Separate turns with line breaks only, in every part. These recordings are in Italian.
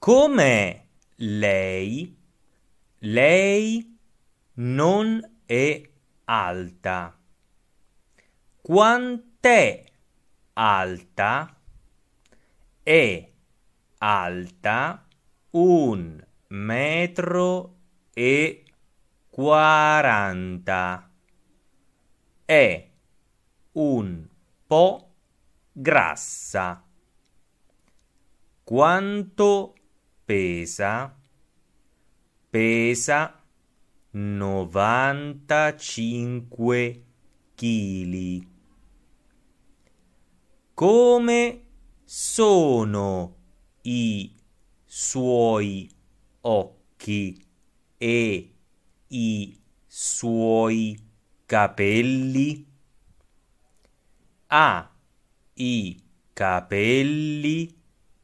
Come lei, lei non è alta. Quant'è alta? È alta un metro e quaranta. È un po' grassa. Quanto pesa, pesa 95 kg. Come sono i suoi occhi e i suoi capelli? Ha i capelli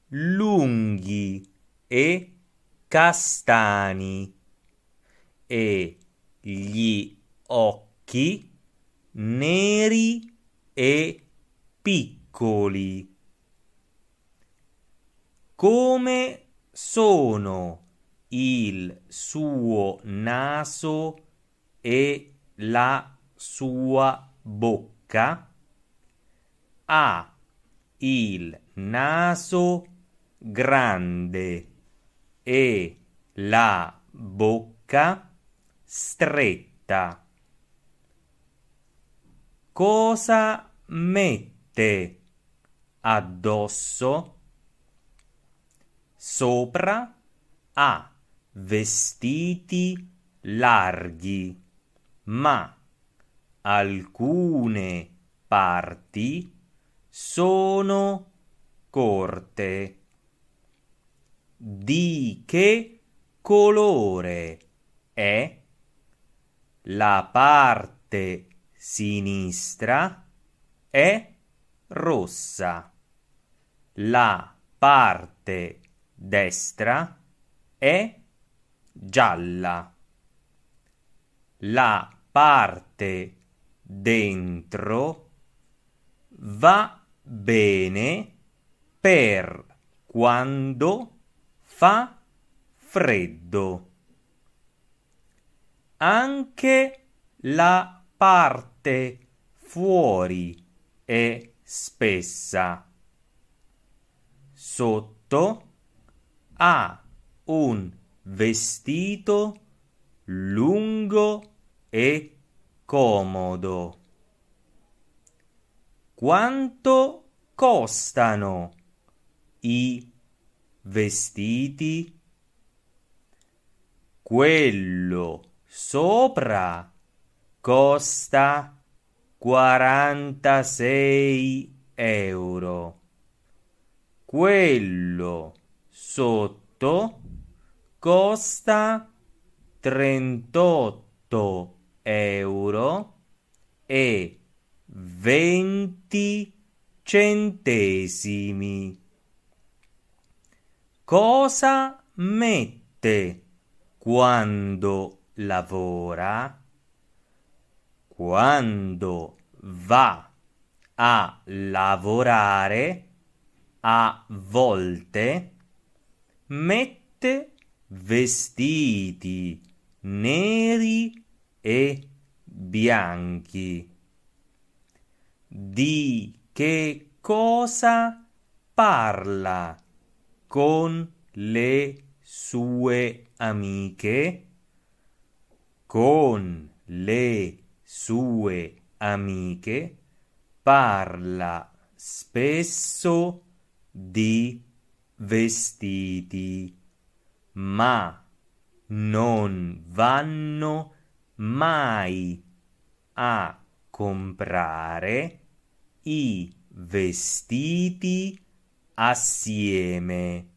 lunghi e castani e gli occhi neri e piccoli. Come sono il suo naso e la sua bocca? Ha il naso grande e la bocca stretta. Cosa mette addosso sopra a vestiti larghi, ma alcune parti sono corte. Di che colore è la parte sinistra è rossa. La parte destra è gialla. La parte dentro va bene per quando fa freddo. Anche la parte fuori è spessa. Sotto ha un vestito lungo e comodo. Quanto costano i vestiti, quello sopra costa 46 euro, quello sotto costa 38 euro e 20 centesimi cosa mette quando lavora, quando va a lavorare, a volte mette vestiti neri e bianchi. Di che cosa parla? con le sue amiche, con le sue amiche, parla spesso di vestiti, ma non vanno mai a comprare i vestiti ...asieme...